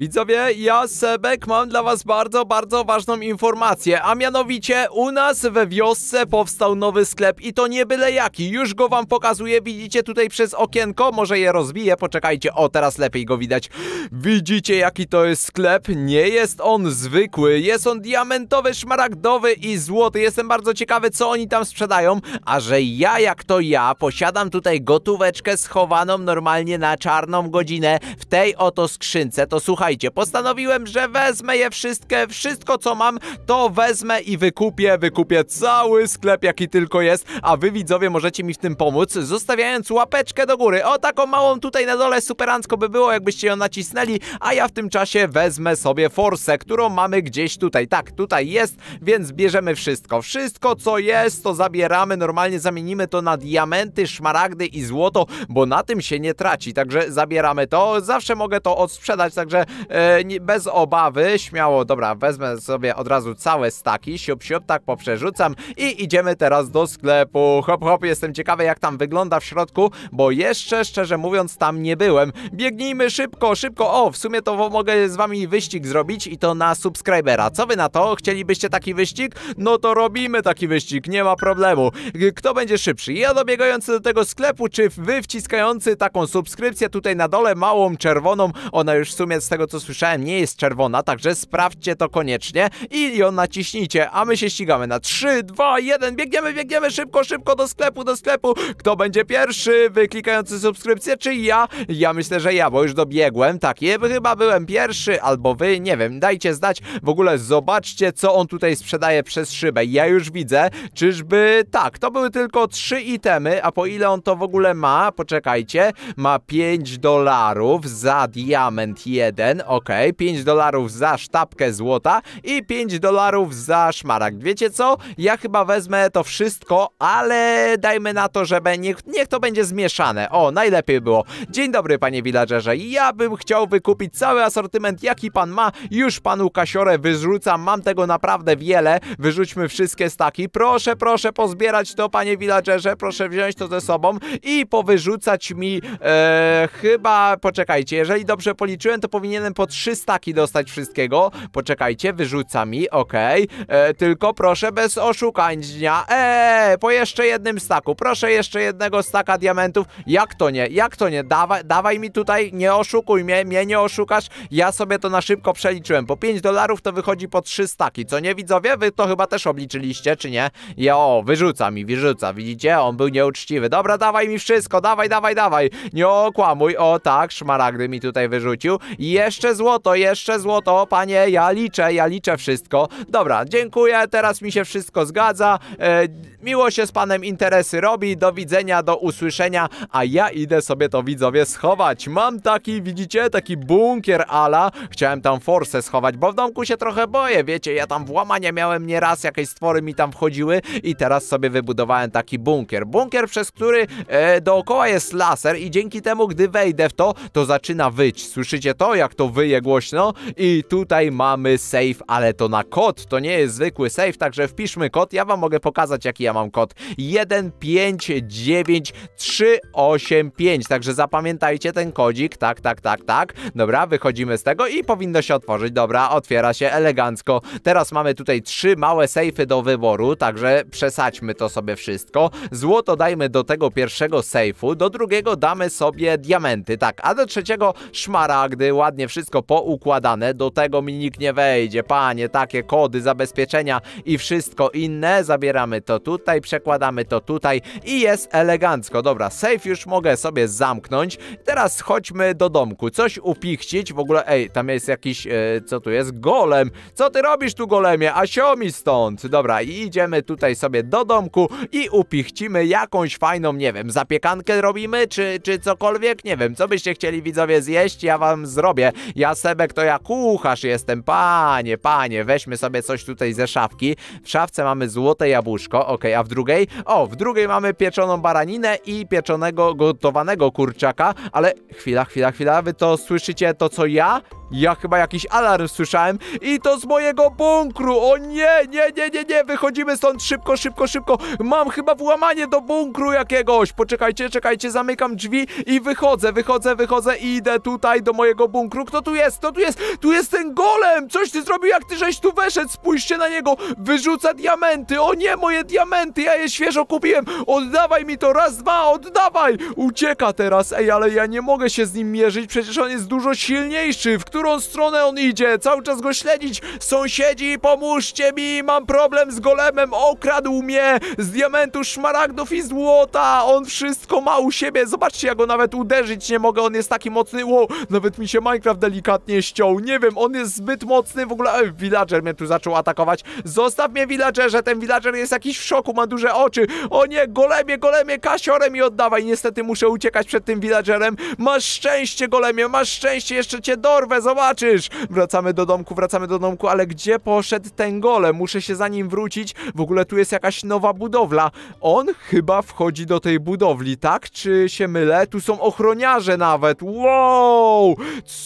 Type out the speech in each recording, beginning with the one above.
Widzowie, ja Sebek mam dla was bardzo, bardzo ważną informację, a mianowicie u nas we wiosce powstał nowy sklep i to nie byle jaki, już go wam pokazuję, widzicie tutaj przez okienko, może je rozbiję, poczekajcie, o teraz lepiej go widać. Widzicie jaki to jest sklep, nie jest on zwykły, jest on diamentowy, szmaragdowy i złoty, jestem bardzo ciekawy co oni tam sprzedają, a że ja jak to ja posiadam tutaj gotóweczkę schowaną normalnie na czarną godzinę w tej oto skrzynce, to słuchajcie słuchajcie, postanowiłem, że wezmę je wszystkie, wszystko co mam, to wezmę i wykupię, wykupię cały sklep jaki tylko jest, a wy widzowie możecie mi w tym pomóc, zostawiając łapeczkę do góry, o taką małą tutaj na dole superancko by było, jakbyście ją nacisnęli, a ja w tym czasie wezmę sobie forsę, którą mamy gdzieś tutaj, tak, tutaj jest, więc bierzemy wszystko, wszystko co jest, to zabieramy, normalnie zamienimy to na diamenty, szmaragdy i złoto, bo na tym się nie traci, także zabieramy to, zawsze mogę to odsprzedać, także E, bez obawy, śmiało, dobra, wezmę sobie od razu całe staki, siup, siup, tak poprzerzucam i idziemy teraz do sklepu. Hop, hop, jestem ciekawy jak tam wygląda w środku, bo jeszcze, szczerze mówiąc, tam nie byłem. Biegnijmy szybko, szybko, o, w sumie to mogę z wami wyścig zrobić i to na subskrybera. Co wy na to? Chcielibyście taki wyścig? No to robimy taki wyścig, nie ma problemu. Kto będzie szybszy? Ja dobiegający do tego sklepu, czy wy wciskający taką subskrypcję tutaj na dole, małą, czerwoną, ona już w sumie z tego tego co słyszałem nie jest czerwona, także sprawdźcie to koniecznie i ją naciśnijcie, a my się ścigamy na 3, 2, 1, biegniemy, biegniemy szybko, szybko do sklepu, do sklepu. Kto będzie pierwszy, wyklikający subskrypcję, czy ja? Ja myślę, że ja, bo już dobiegłem, tak, ja chyba byłem pierwszy, albo wy, nie wiem, dajcie znać. W ogóle zobaczcie, co on tutaj sprzedaje przez szybę. Ja już widzę, czyżby, tak, to były tylko 3 itemy, a po ile on to w ogóle ma? Poczekajcie, ma 5 dolarów za diament 1, ok, 5 dolarów za sztabkę złota i 5 dolarów za szmaragd. Wiecie co? Ja chyba wezmę to wszystko, ale dajmy na to, żeby niech, niech to będzie zmieszane. O, najlepiej było. Dzień dobry, panie villagerze. Ja bym chciał wykupić cały asortyment, jaki pan ma. Już panu kasiorę wyrzucam, mam tego naprawdę wiele. Wyrzućmy wszystkie staki. Proszę, proszę pozbierać to, panie villagerze. Proszę wziąć to ze sobą i powyrzucać mi... E, chyba... Poczekajcie, jeżeli dobrze policzyłem, to powinien powinienem po trzy staki dostać wszystkiego. Poczekajcie, wyrzuca mi, okej. Okay. E, tylko proszę bez oszukań dnia. Eee, po jeszcze jednym staku. Proszę jeszcze jednego staka diamentów. Jak to nie? Jak to nie? Dawaj, dawaj mi tutaj, nie oszukuj mnie, mnie nie oszukasz. Ja sobie to na szybko przeliczyłem. Po 5 dolarów to wychodzi po trzy staki. Co nie widzowie? Wy to chyba też obliczyliście, czy nie? Ja, o, wyrzuca mi, wyrzuca. Widzicie? On był nieuczciwy. Dobra, dawaj mi wszystko, dawaj, dawaj, dawaj. Nie okłamuj. O tak, szmaragdy mi tutaj wyrzucił. I jeszcze jeszcze złoto, jeszcze złoto, panie, ja liczę, ja liczę wszystko. Dobra, dziękuję, teraz mi się wszystko zgadza. E, miło się z panem interesy robi, do widzenia, do usłyszenia, a ja idę sobie to widzowie schować. Mam taki, widzicie, taki bunkier ala. Chciałem tam forsę schować, bo w domku się trochę boję, wiecie, ja tam włamania miałem nieraz, jakieś stwory mi tam wchodziły i teraz sobie wybudowałem taki bunkier. Bunkier, przez który e, dookoła jest laser i dzięki temu, gdy wejdę w to, to zaczyna wyć. Słyszycie to, jak to to wyje głośno i tutaj mamy save, ale to na kod, to nie jest zwykły save, także wpiszmy kod, ja wam mogę pokazać jaki ja mam kod 159385, także zapamiętajcie ten kodzik, tak, tak, tak, tak, dobra, wychodzimy z tego i powinno się otworzyć, dobra, otwiera się elegancko, teraz mamy tutaj trzy małe sejfy do wyboru, także przesadźmy to sobie wszystko, złoto dajmy do tego pierwszego sejfu, do drugiego damy sobie diamenty, tak, a do trzeciego szmaragdy ładnie ładnie wszystko poukładane, do tego mi nikt nie wejdzie, panie, takie kody, zabezpieczenia i wszystko inne, zabieramy to tutaj, przekładamy to tutaj i jest elegancko, dobra, safe już mogę sobie zamknąć, teraz chodźmy do domku, coś upichcić, w ogóle, ej, tam jest jakiś, e, co tu jest, golem, co ty robisz tu golemie, a siomi stąd, dobra, i idziemy tutaj sobie do domku i upichcimy jakąś fajną, nie wiem, zapiekankę robimy, czy, czy cokolwiek, nie wiem, co byście chcieli widzowie zjeść, ja wam zrobię ja Sebek to ja kucharz jestem, panie, panie. Weźmy sobie coś tutaj ze szafki. W szafce mamy złote jabłuszko, ok, a w drugiej? O, w drugiej mamy pieczoną baraninę i pieczonego gotowanego kurczaka, ale chwila, chwila, chwila, wy to słyszycie to co ja? Ja chyba jakiś alarm słyszałem i to z mojego bunkru. O nie, nie, nie, nie, nie, wychodzimy stąd szybko, szybko, szybko. Mam chyba włamanie do bunkru jakiegoś. Poczekajcie, czekajcie, zamykam drzwi i wychodzę, wychodzę, wychodzę i idę tutaj do mojego bunkru. Kto tu jest? Kto tu jest? Tu jest ten golem! Coś ty zrobił, jak ty żeś tu weszedł. Spójrzcie na niego. Wyrzuca diamenty. O nie, moje diamenty, ja je świeżo kupiłem. Oddawaj mi to, raz, dwa, oddawaj. Ucieka teraz. Ej, ale ja nie mogę się z nim mierzyć, przecież on jest dużo silniejszy. W którą stronę on idzie, cały czas go śledzić. Sąsiedzi, pomóżcie mi, mam problem z golemem, okradł mnie z diamentu, szmaragdów i złota. On wszystko ma u siebie, zobaczcie, ja go nawet uderzyć nie mogę, on jest taki mocny. Wow, nawet mi się Minecraft delikatnie ściął, nie wiem, on jest zbyt mocny, w ogóle e, villager mnie tu zaczął atakować. Zostaw mnie villagerze, ten villager jest jakiś w szoku, ma duże oczy. O nie, golemie, golemie, kasiorem i oddawaj. Niestety muszę uciekać przed tym villagerem. Masz szczęście, golemie, masz szczęście, jeszcze cię dorwę zobaczysz! Wracamy do domku, wracamy do domku, ale gdzie poszedł ten gole? Muszę się za nim wrócić. W ogóle tu jest jakaś nowa budowla. On chyba wchodzi do tej budowli, tak? Czy się mylę? Tu są ochroniarze nawet. Wow!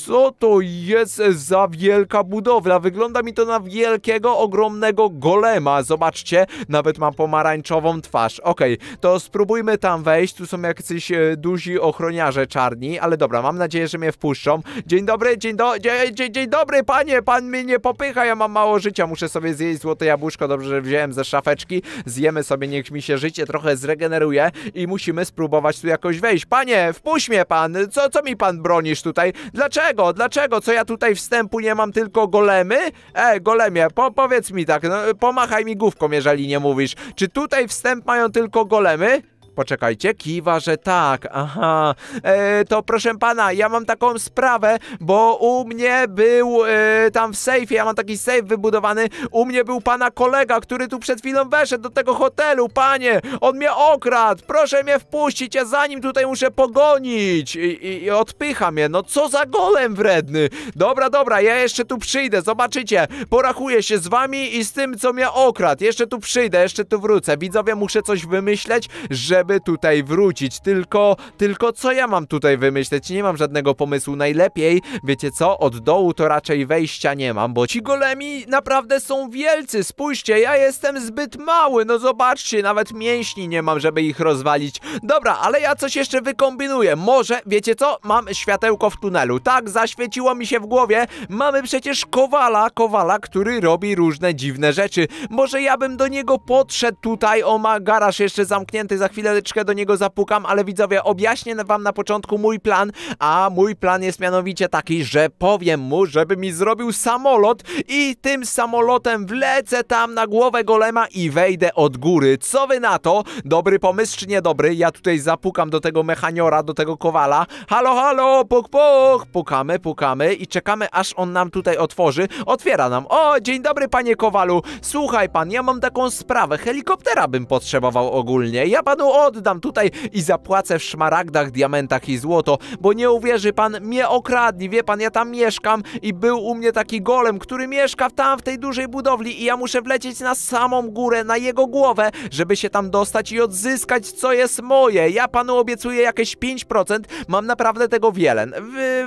Co to jest za wielka budowla? Wygląda mi to na wielkiego, ogromnego golema. Zobaczcie, nawet ma pomarańczową twarz. Okej, okay, to spróbujmy tam wejść. Tu są jacyś e, duzi ochroniarze czarni, ale dobra, mam nadzieję, że mnie wpuszczą. Dzień dobry, dzień dobry dzień, no, dzień, dzień dobry panie, pan mnie nie popycha, ja mam mało życia, muszę sobie zjeść złote jabłuszko, dobrze, że wziąłem ze szafeczki, zjemy sobie, niech mi się życie trochę zregeneruje i musimy spróbować tu jakoś wejść. Panie, wpuść mnie pan, co, co mi pan bronisz tutaj? Dlaczego, dlaczego, co ja tutaj wstępu nie mam, tylko golemy? E, golemie, po, powiedz mi tak, no, pomachaj mi główką, jeżeli nie mówisz. Czy tutaj wstęp mają tylko golemy? Poczekajcie, kiwa, że tak. Aha. E, to proszę pana, ja mam taką sprawę, bo u mnie był e, tam w sejfie, ja mam taki sejf wybudowany, u mnie był pana kolega, który tu przed chwilą weszedł do tego hotelu, panie, on mnie okradł, proszę mnie wpuścić, ja za nim tutaj muszę pogonić i, i, i odpycha mnie, no co za golem wredny. Dobra, dobra, ja jeszcze tu przyjdę, zobaczycie, porachuję się z wami i z tym, co mnie okradł, jeszcze tu przyjdę, jeszcze tu wrócę. Widzowie, muszę coś wymyśleć, żeby żeby tutaj wrócić. Tylko, tylko co ja mam tutaj wymyśleć? Nie mam żadnego pomysłu. Najlepiej, wiecie co, od dołu to raczej wejścia nie mam, bo ci golemi naprawdę są wielcy. Spójrzcie, ja jestem zbyt mały. No zobaczcie, nawet mięśni nie mam, żeby ich rozwalić. Dobra, ale ja coś jeszcze wykombinuję. Może, wiecie co, mam światełko w tunelu. Tak, zaświeciło mi się w głowie. Mamy przecież kowala, kowala, który robi różne dziwne rzeczy. Może ja bym do niego podszedł tutaj. O ma garaż jeszcze zamknięty, za chwilę troszeczkę do niego zapukam, ale widzowie, objaśnię wam na początku mój plan, a mój plan jest mianowicie taki, że powiem mu, żeby mi zrobił samolot i tym samolotem wlecę tam na głowę golema i wejdę od góry. Co wy na to? Dobry pomysł czy niedobry? Ja tutaj zapukam do tego mechaniora, do tego kowala. Halo, halo, puk, puk! Pukamy, pukamy i czekamy, aż on nam tutaj otworzy. Otwiera nam. O, dzień dobry, panie kowalu. Słuchaj pan, ja mam taką sprawę. Helikoptera bym potrzebował ogólnie. Ja panu o oddam tutaj i zapłacę w szmaragdach, diamentach i złoto, bo nie uwierzy pan, mnie okradli, wie pan, ja tam mieszkam i był u mnie taki golem, który mieszka tam w tej dużej budowli i ja muszę wlecieć na samą górę, na jego głowę, żeby się tam dostać i odzyskać, co jest moje. Ja panu obiecuję jakieś 5%, mam naprawdę tego wiele.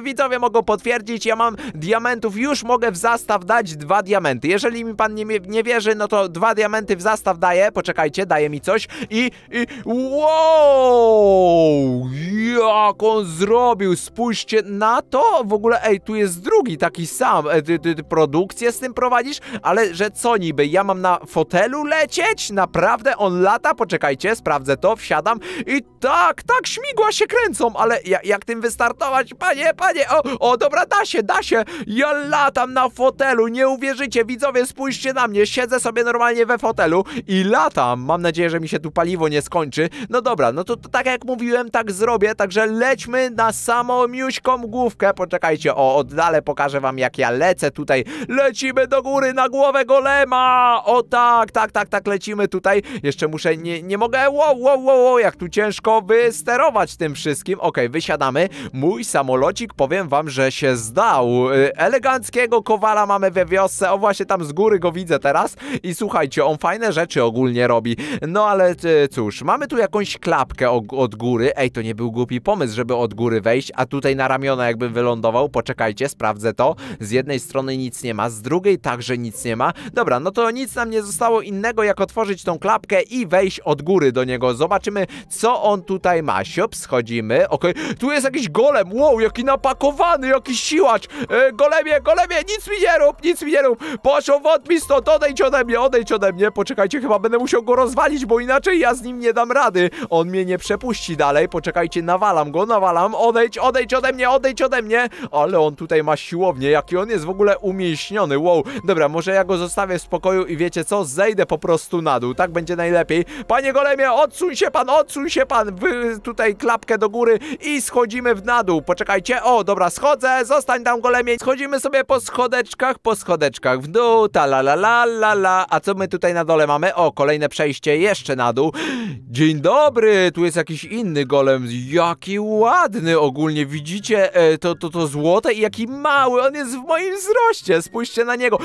widzowie mogą potwierdzić, ja mam diamentów, już mogę w zastaw dać dwa diamenty. Jeżeli mi pan nie, nie wierzy, no to dwa diamenty w zastaw daję, poczekajcie, daje mi coś i... i Wow! Jak on zrobił! Spójrzcie na to! W ogóle, ej, tu jest drugi taki sam. E, ty, ty, ty produkcję z tym prowadzisz? Ale że co niby? Ja mam na fotelu lecieć? Naprawdę? On lata? Poczekajcie, sprawdzę to, wsiadam i tak, tak, śmigła się kręcą, ale ja, jak tym wystartować? Panie, panie, o, o, dobra, da się, da się! Ja latam na fotelu, nie uwierzycie, widzowie, spójrzcie na mnie, siedzę sobie normalnie we fotelu i latam. Mam nadzieję, że mi się tu paliwo nie skończy. No dobra, no to, to tak jak mówiłem, tak zrobię, także lećmy na samą miuśką główkę. Poczekajcie, o, oddalę pokażę wam jak ja lecę tutaj. Lecimy do góry na głowę golema! O tak, tak, tak, tak, lecimy tutaj. Jeszcze muszę, nie, nie mogę, wow, wow, wow, wow, jak tu ciężko wysterować tym wszystkim. Okej, okay, wysiadamy. Mój samolocik, powiem wam, że się zdał. E, eleganckiego kowala mamy we wiosce, o właśnie tam z góry go widzę teraz. I słuchajcie, on fajne rzeczy ogólnie robi. No ale e, cóż, mamy tu jakąś klapkę od góry. Ej, to nie był głupi pomysł, żeby od góry wejść, a tutaj na ramiona jakbym wylądował. Poczekajcie, sprawdzę to. Z jednej strony nic nie ma, z drugiej także nic nie ma. Dobra, no to nic nam nie zostało innego, jak otworzyć tą klapkę i wejść od góry do niego. Zobaczymy, co on tutaj ma. Siop, schodzimy. Okej, okay. tu jest jakiś golem. Wow, jaki napakowany, jaki siłacz. E, golemie, golemie, nic mi nie rób, nic mi nie rób. Poszło wod mi stąd, odejdź ode mnie, odejdź ode mnie. Poczekajcie, chyba będę musiał go rozwalić, bo inaczej ja z nim nie dam rady rady, on mnie nie przepuści dalej, poczekajcie, nawalam go, nawalam, odejdź, odejdź ode mnie, odejdź ode mnie, ale on tutaj ma siłownię, jaki on jest w ogóle umięśniony, wow, dobra, może ja go zostawię w spokoju i wiecie co, zejdę po prostu na dół, tak będzie najlepiej, panie golemie, odsuń się pan, odsuń się pan, wy tutaj klapkę do góry i schodzimy w na dół, poczekajcie, o, dobra, schodzę, zostań tam golemie, schodzimy sobie po schodeczkach, po schodeczkach, w dół, ta la la la la la, a co my tutaj na dole mamy, o, kolejne przejście, jeszcze na dół, dzień dobry, tu jest jakiś inny golem. Jaki ładny ogólnie, widzicie e, to, to, to złote i jaki mały, on jest w moim wzroście, spójrzcie na niego.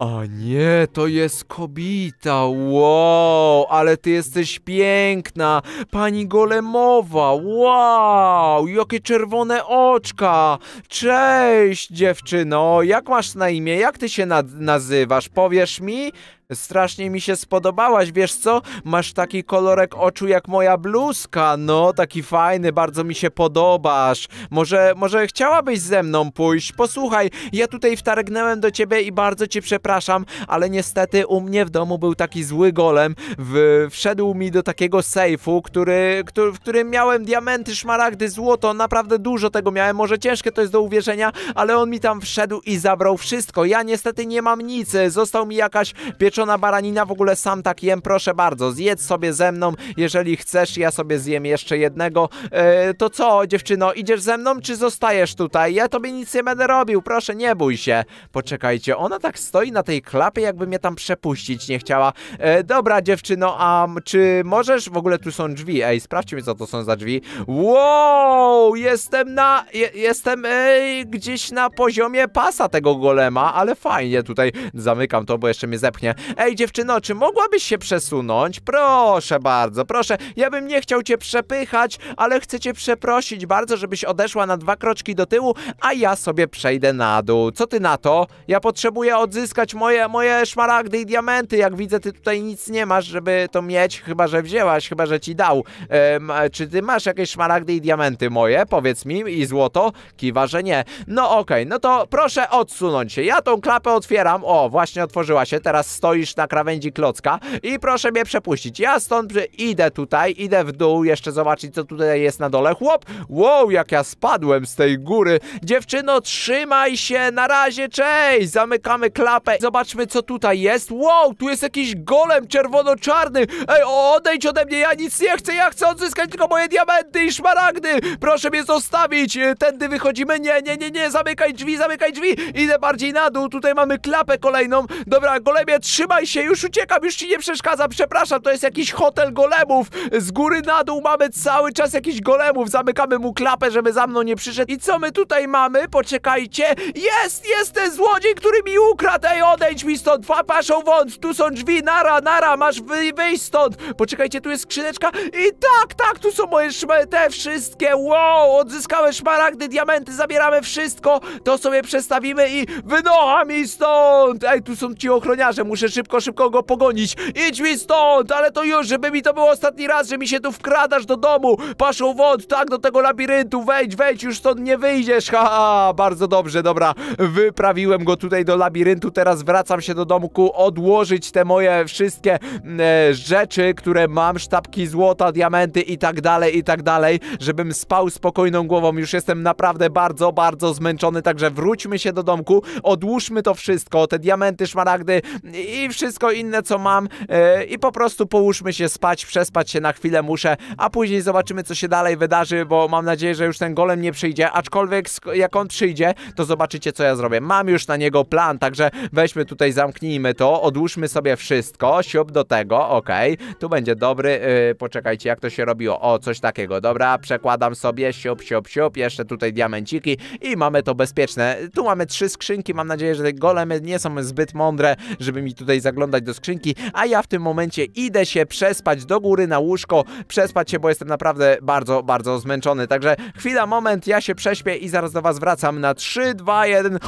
A nie, to jest kobita, wow, ale ty jesteś piękna, pani golemowa, wow, jakie czerwone oczka, cześć dziewczyno, jak masz na imię, jak ty się nazywasz, powiesz mi? Strasznie mi się spodobałaś, wiesz co? Masz taki kolorek oczu jak moja bluzka, no, taki fajny, bardzo mi się podobasz. Może, może chciałabyś ze mną pójść? Posłuchaj, ja tutaj wtargnęłem do ciebie i bardzo cię przepraszam, ale niestety u mnie w domu był taki zły golem. W, wszedł mi do takiego sejfu, który, który, w którym miałem diamenty, szmaragdy, złoto, naprawdę dużo tego miałem, może ciężkie to jest do uwierzenia, ale on mi tam wszedł i zabrał wszystko. Ja niestety nie mam nic, został mi jakaś pieczona pieczona baranina, w ogóle sam tak jem, proszę bardzo, zjedz sobie ze mną, jeżeli chcesz, ja sobie zjem jeszcze jednego. E, to co, dziewczyno, idziesz ze mną, czy zostajesz tutaj? Ja tobie nic nie będę robił, proszę, nie bój się. Poczekajcie, ona tak stoi na tej klapie, jakby mnie tam przepuścić nie chciała. E, dobra, dziewczyno, a czy możesz, w ogóle tu są drzwi, ej, sprawdźmy, co to są za drzwi. Wow, jestem na, je, jestem ej, gdzieś na poziomie pasa tego golema, ale fajnie tutaj zamykam to, bo jeszcze mnie zepchnie. Ej, dziewczyno, czy mogłabyś się przesunąć? Proszę bardzo, proszę. Ja bym nie chciał cię przepychać, ale chcę cię przeprosić bardzo, żebyś odeszła na dwa kroczki do tyłu, a ja sobie przejdę na dół. Co ty na to? Ja potrzebuję odzyskać moje, moje szmaragdy i diamenty. Jak widzę, ty tutaj nic nie masz, żeby to mieć, chyba że wzięłaś, chyba że ci dał. Ehm, czy ty masz jakieś szmaragdy i diamenty moje? Powiedz mi. I złoto? Kiwa, że nie. No okej, okay. no to proszę odsunąć się. Ja tą klapę otwieram. O, właśnie otworzyła się, teraz stoi stoisz na krawędzi klocka i proszę mnie przepuścić. Ja stąd idę tutaj, idę w dół, jeszcze zobaczyć, co tutaj jest na dole. Chłop, wow, jak ja spadłem z tej góry. Dziewczyno, trzymaj się, na razie, cześć! Zamykamy klapę, zobaczmy, co tutaj jest. Wow, tu jest jakiś golem czerwono-czarny. Ej, odejdź ode mnie, ja nic nie chcę, ja chcę odzyskać tylko moje diamenty i szmaragdy. Proszę mnie zostawić, y, tędy wychodzimy. Nie, nie, nie, nie, zamykaj drzwi, zamykaj drzwi. Idę bardziej na dół, tutaj mamy klapę kolejną. Dobra, golemie, trzy trzymaj się, już uciekam, już ci nie przeszkadzam, przepraszam, to jest jakiś hotel golemów. Z góry na dół mamy cały czas jakiś golemów, zamykamy mu klapę, żeby za mną nie przyszedł. I co my tutaj mamy? Poczekajcie. Jest, jest ten złodziej, który mi ukradł, ej, odejdź mi stąd, paszą wąt, tu są drzwi, nara, nara, masz wy, wyjść stąd. Poczekajcie, tu jest skrzyneczka i tak, tak, tu są moje szmary, te wszystkie, wow, odzyskałem szmaragdy, diamenty, zabieramy wszystko, to sobie przestawimy i wynocha mi stąd. Ej, tu są ci ochroniarze, muszę szybko, szybko go pogonić. Idź mi stąd, ale to już, żeby mi to był ostatni raz, że mi się tu wkradasz do domu. Paszą wąt, tak, do tego labiryntu, wejdź, wejdź, już stąd nie wyjdziesz. Ha, ha, bardzo dobrze, dobra. Wyprawiłem go tutaj do labiryntu, teraz wracam się do domku odłożyć te moje wszystkie e, rzeczy, które mam, sztabki złota, diamenty i tak dalej, i tak dalej, żebym spał spokojną głową. Już jestem naprawdę bardzo, bardzo zmęczony, także wróćmy się do domku, odłóżmy to wszystko, te diamenty, szmaragdy i i wszystko inne, co mam yy, i po prostu połóżmy się spać, przespać się na chwilę muszę, a później zobaczymy, co się dalej wydarzy, bo mam nadzieję, że już ten golem nie przyjdzie, aczkolwiek jak on przyjdzie, to zobaczycie, co ja zrobię. Mam już na niego plan, także weźmy tutaj, zamknijmy to, odłóżmy sobie wszystko, siup do tego, okej, tu będzie dobry, yy, poczekajcie, jak to się robiło, o, coś takiego, dobra, przekładam sobie, siup, siup, siup, jeszcze tutaj diamenciki i mamy to bezpieczne. Tu mamy trzy skrzynki, mam nadzieję, że te golemy nie są zbyt mądre, żeby mi tutaj tutaj zaglądać do skrzynki, a ja w tym momencie idę się przespać do góry na łóżko, przespać się, bo jestem naprawdę bardzo, bardzo zmęczony. Także chwila, moment, ja się prześpię i zaraz do was wracam na 3, 2, 1...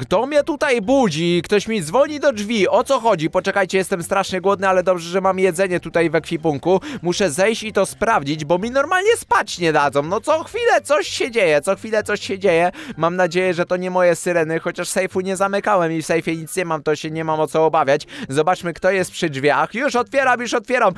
Kto mnie tutaj budzi? Ktoś mi dzwoni do drzwi. O co chodzi? Poczekajcie, jestem strasznie głodny, ale dobrze, że mam jedzenie tutaj w ekwipunku. Muszę zejść i to sprawdzić, bo mi normalnie spać nie dadzą. No co chwilę coś się dzieje, co chwilę coś się dzieje. Mam nadzieję, że to nie moje syreny, chociaż safe sejfu nie zamykałem i w sejfie nic nie mam, to się nie mam o co obawiać. Zobaczmy, kto jest przy drzwiach. Już otwieram, już otwieram.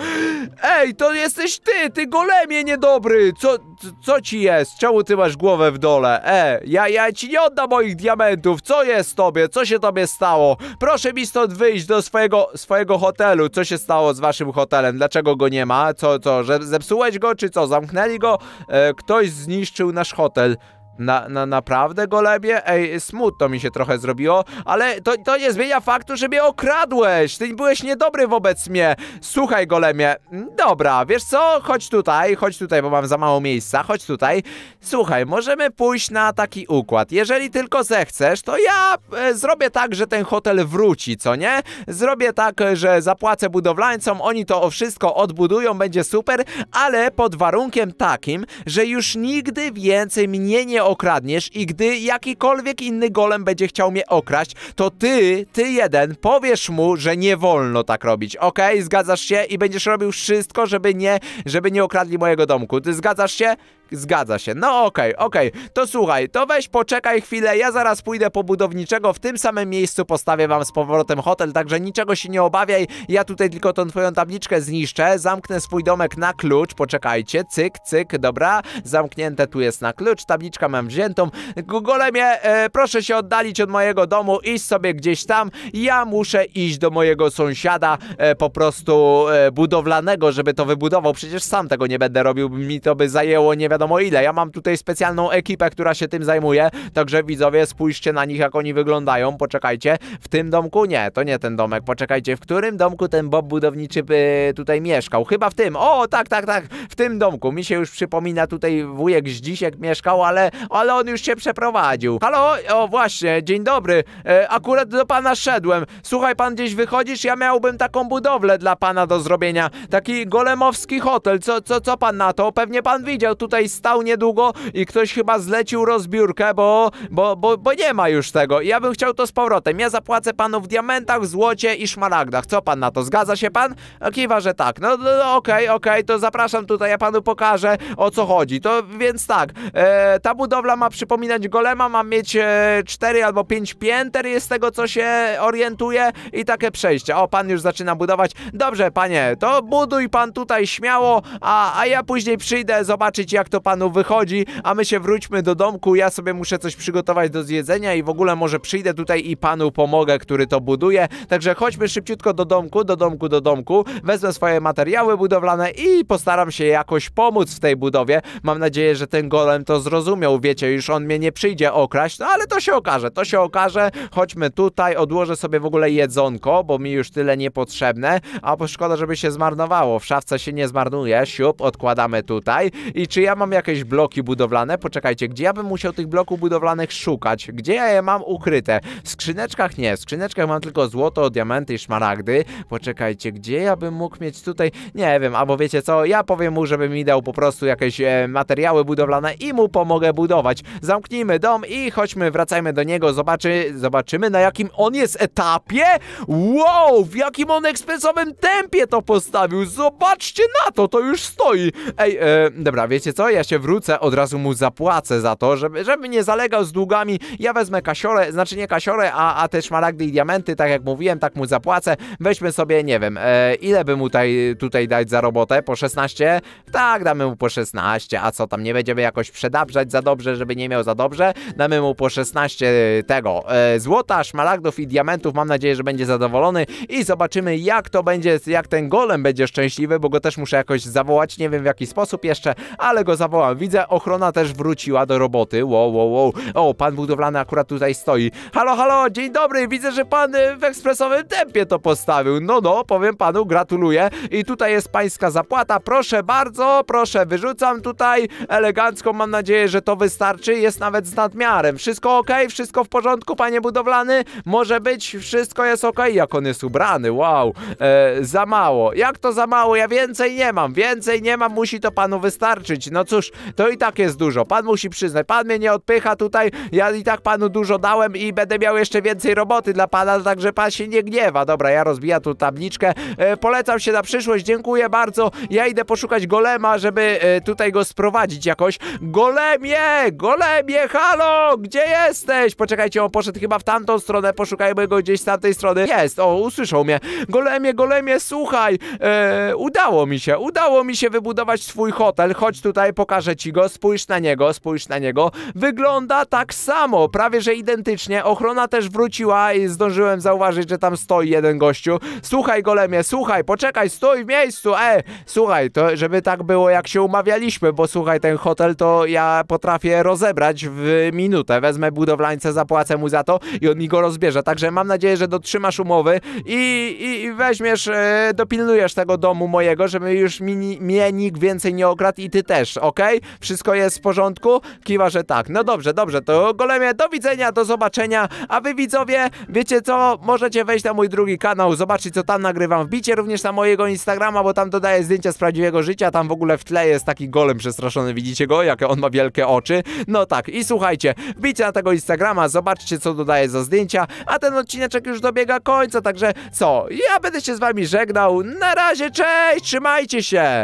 Ej, to jesteś ty, ty golemie niedobry. Co, co ci jest? Czemu ty masz głowę w dole? E, ja, ja ci nie oddam moich diamentów. Co jest tobie? Co się tobie stało? Proszę mi stąd wyjść do swojego, swojego hotelu. Co się stało z waszym hotelem? Dlaczego go nie ma? Co, co, że zepsułeś go, czy co? Zamknęli go? E, ktoś zniszczył nasz hotel. Na, na, naprawdę, Golebie? Ej, smutno mi się trochę zrobiło, ale to, to nie zmienia faktu, że mnie okradłeś! Ty byłeś niedobry wobec mnie! Słuchaj, Golemie, dobra, wiesz co? Chodź tutaj, chodź tutaj, bo mam za mało miejsca, chodź tutaj. Słuchaj, możemy pójść na taki układ. Jeżeli tylko zechcesz, to ja e, zrobię tak, że ten hotel wróci, co nie? Zrobię tak, że zapłacę budowlańcom, oni to wszystko odbudują, będzie super, ale pod warunkiem takim, że już nigdy więcej mnie nie okradniesz i gdy jakikolwiek inny golem będzie chciał mnie okraść, to ty, ty jeden, powiesz mu, że nie wolno tak robić, okej? Zgadzasz się? I będziesz robił wszystko, żeby nie, żeby nie okradli mojego domku. Ty zgadzasz się? Zgadza się. No okej, okay, okej. Okay. To słuchaj, to weź poczekaj chwilę, ja zaraz pójdę po budowniczego, w tym samym miejscu postawię wam z powrotem hotel, także niczego się nie obawiaj, ja tutaj tylko tą twoją tabliczkę zniszczę, zamknę swój domek na klucz, poczekajcie, cyk, cyk, dobra, zamknięte tu jest na klucz, tabliczka mam wziętą. Golemie, e, proszę się oddalić od mojego domu, iść sobie gdzieś tam, ja muszę iść do mojego sąsiada, e, po prostu e, budowlanego, żeby to wybudował, przecież sam tego nie będę robił, mi to by zajęło nie wiem, wiadomo ile. Ja mam tutaj specjalną ekipę, która się tym zajmuje, także widzowie, spójrzcie na nich, jak oni wyglądają. Poczekajcie, w tym domku? Nie, to nie ten domek. Poczekajcie, w którym domku ten Bob budowniczy by tutaj mieszkał? Chyba w tym. O, tak, tak, tak, w tym domku. Mi się już przypomina tutaj wujek Zdzisiek mieszkał, ale, ale on już się przeprowadził. Halo? O, właśnie, dzień dobry. E, akurat do pana szedłem. Słuchaj, pan gdzieś wychodzisz? Ja miałbym taką budowlę dla pana do zrobienia. Taki golemowski hotel. Co, co, co pan na to? Pewnie pan widział tutaj stał niedługo i ktoś chyba zlecił rozbiórkę, bo, bo, bo, bo nie ma już tego. I ja bym chciał to z powrotem. Ja zapłacę panu w diamentach, złocie i szmaragdach. Co pan na to? Zgadza się pan? No, kiwa, że tak. No okej, no, no, okej, okay, okay, to zapraszam tutaj, ja panu pokażę o co chodzi. To więc tak, e, ta budowla ma przypominać golema, ma mieć e, 4 albo 5 pięter, jest tego co się orientuje i takie przejście. O, pan już zaczyna budować. Dobrze, panie, to buduj pan tutaj śmiało, a, a ja później przyjdę zobaczyć jak to to panu wychodzi, a my się wróćmy do domku, ja sobie muszę coś przygotować do zjedzenia i w ogóle może przyjdę tutaj i panu pomogę, który to buduje. Także chodźmy szybciutko do domku, do domku, do domku, wezmę swoje materiały budowlane i postaram się jakoś pomóc w tej budowie. Mam nadzieję, że ten golem to zrozumiał, wiecie, już on mnie nie przyjdzie okraść, no ale to się okaże, to się okaże. Chodźmy tutaj, odłożę sobie w ogóle jedzonko, bo mi już tyle niepotrzebne, a szkoda, żeby się zmarnowało. W szafce się nie zmarnuje, siup, odkładamy tutaj. I czy ja mam mam jakieś bloki budowlane, poczekajcie, gdzie ja bym musiał tych bloków budowlanych szukać? Gdzie ja je mam ukryte? W skrzyneczkach nie, w skrzyneczkach mam tylko złoto, diamenty i szmaragdy. Poczekajcie, gdzie ja bym mógł mieć tutaj, nie wiem, albo wiecie co, ja powiem mu, żeby mi dał po prostu jakieś e, materiały budowlane i mu pomogę budować. Zamknijmy dom i chodźmy, wracajmy do niego, zobaczy, zobaczymy na jakim on jest etapie. Wow, w jakim on ekspresowym tempie to postawił, zobaczcie na to, to już stoi. Ej, e, dobra, wiecie co, ja się wrócę, od razu mu zapłacę za to, żeby, żeby nie zalegał z długami. Ja wezmę kasiorę, znaczy nie kasiorę, a, a te szmaragdy i diamenty, tak jak mówiłem, tak mu zapłacę. Weźmy sobie, nie wiem, e, ile by mu tutaj, tutaj dać za robotę? Po 16? Tak, damy mu po 16, a co tam, nie będziemy jakoś przedabrzać za dobrze, żeby nie miał za dobrze? Damy mu po 16 e, tego e, złota, szmaragdów i diamentów. Mam nadzieję, że będzie zadowolony i zobaczymy, jak to będzie, jak ten golem będzie szczęśliwy, bo go też muszę jakoś zawołać, nie wiem w jaki sposób jeszcze, ale go zawołam zawołam. Widzę, ochrona też wróciła do roboty. Wow, wow, wow. O, pan budowlany akurat tutaj stoi. Halo, halo, dzień dobry. Widzę, że pan y, w ekspresowym tempie to postawił. No, no, powiem panu, gratuluję. I tutaj jest pańska zapłata. Proszę bardzo, proszę, wyrzucam tutaj elegancko. Mam nadzieję, że to wystarczy. Jest nawet z nadmiarem. Wszystko ok? Wszystko w porządku, panie budowlany? Może być, wszystko jest ok. Jak on jest ubrany, wow. E, za mało. Jak to za mało? Ja więcej nie mam. Więcej nie mam, musi to panu wystarczyć. No cóż, cóż, to i tak jest dużo. Pan musi przyznać, pan mnie nie odpycha tutaj, ja i tak panu dużo dałem i będę miał jeszcze więcej roboty dla pana, także pan się nie gniewa. Dobra, ja rozbijam tu tabliczkę. E, polecam się na przyszłość, dziękuję bardzo. Ja idę poszukać golema, żeby e, tutaj go sprowadzić jakoś. Golemie! Golemie, halo! Gdzie jesteś? Poczekajcie, on poszedł chyba w tamtą stronę, poszukajmy go gdzieś z tamtej strony. Jest, o, usłyszał mnie. Golemie, golemie, słuchaj! E, udało mi się, udało mi się wybudować swój hotel. Chodź tutaj, pokażę ci go, spójrz na niego, spójrz na niego. Wygląda tak samo, prawie że identycznie. Ochrona też wróciła i zdążyłem zauważyć, że tam stoi jeden gościu. Słuchaj, golemie, słuchaj, poczekaj, stój w miejscu, e! Słuchaj, to żeby tak było jak się umawialiśmy, bo słuchaj, ten hotel to ja potrafię rozebrać w minutę. Wezmę budowlańca, zapłacę mu za to i on mi go rozbierze. Także mam nadzieję, że dotrzymasz umowy i, i, i weźmiesz, e, dopilnujesz tego domu mojego, żeby już mi, mnie nikt więcej nie okradł i ty też ok? Wszystko jest w porządku? Kiwa, że tak. No dobrze, dobrze, to golemie, do widzenia, do zobaczenia, a wy widzowie, wiecie co? Możecie wejść na mój drugi kanał, zobaczyć co tam nagrywam. Wbicie również na mojego Instagrama, bo tam dodaję zdjęcia z prawdziwego życia, tam w ogóle w tle jest taki golem przestraszony, widzicie go? Jakie on ma wielkie oczy. No tak, i słuchajcie, wbicie na tego Instagrama, zobaczcie co dodaję za zdjęcia, a ten odcineczek już dobiega końca, także co? Ja będę się z wami żegnał, na razie, cześć, trzymajcie się!